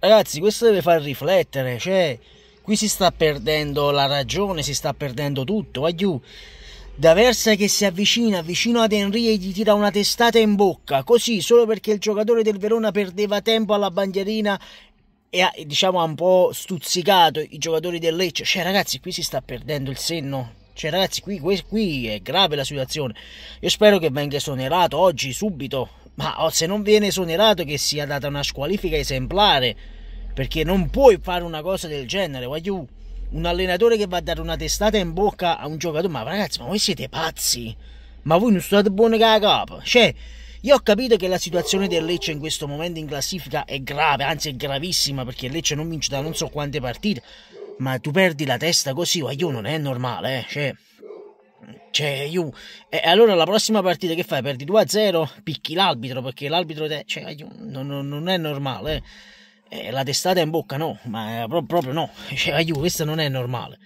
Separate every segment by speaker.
Speaker 1: Ragazzi, questo deve far riflettere, cioè qui si sta perdendo la ragione, si sta perdendo tutto. da Versa che si avvicina vicino ad Henry e gli tira una testata in bocca, così solo perché il giocatore del Verona perdeva tempo alla bandierina e ha, diciamo, ha un po' stuzzicato i giocatori del Lecce. Cioè ragazzi, qui si sta perdendo il senno. Cioè ragazzi, qui, qui è grave la situazione. Io spero che venga esonerato oggi, subito, ma oh, se non viene esonerato che sia data una squalifica esemplare, perché non puoi fare una cosa del genere, voglio un allenatore che va a dare una testata in bocca a un giocatore, ma ragazzi, ma voi siete pazzi, ma voi non state buoni che la capo, cioè... Io ho capito che la situazione del Lecce in questo momento in classifica è grave, anzi è gravissima perché il Lecce non vince da non so quante partite, ma tu perdi la testa così, guaglione, non è normale, eh? cioè cioè, Ju. E allora la prossima partita che fai? Perdi 2-0, picchi l'arbitro perché l'arbitro te... cioè, Ju, non, non, è normale. Eh, la testata è in bocca no, ma proprio no. Cioè, Ju, questo non è normale.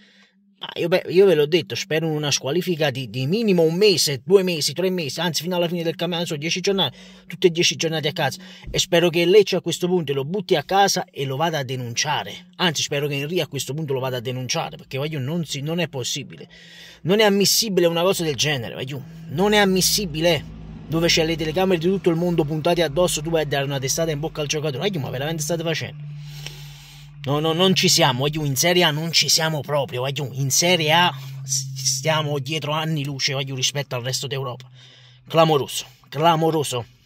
Speaker 1: Ma ah, io, beh, io ve l'ho detto, spero una squalifica di, di, minimo un mese, due mesi, tre mesi, anzi fino alla fine del campionato, sono dieci giornate, tutte e dieci giornate a casa. E spero che Lecce a questo punto lo butti a casa e lo vada a denunciare. Anzi, spero che Henry a questo punto lo vada a denunciare, perché voglio, non, si, non è possibile. Non è ammissibile una cosa del genere, voglio, non è ammissibile dove c'è le telecamere di tutto il mondo puntate addosso, tu vai a dare una testata in bocca al giocatore. Ah, ma veramente state facendo? No, no, non ci siamo, Aiù, in Serie A non ci siamo proprio, Aiù, in Serie A stiamo dietro anni luce, Aiù, rispetto al resto d'Europa. Clamoroso, clamoroso.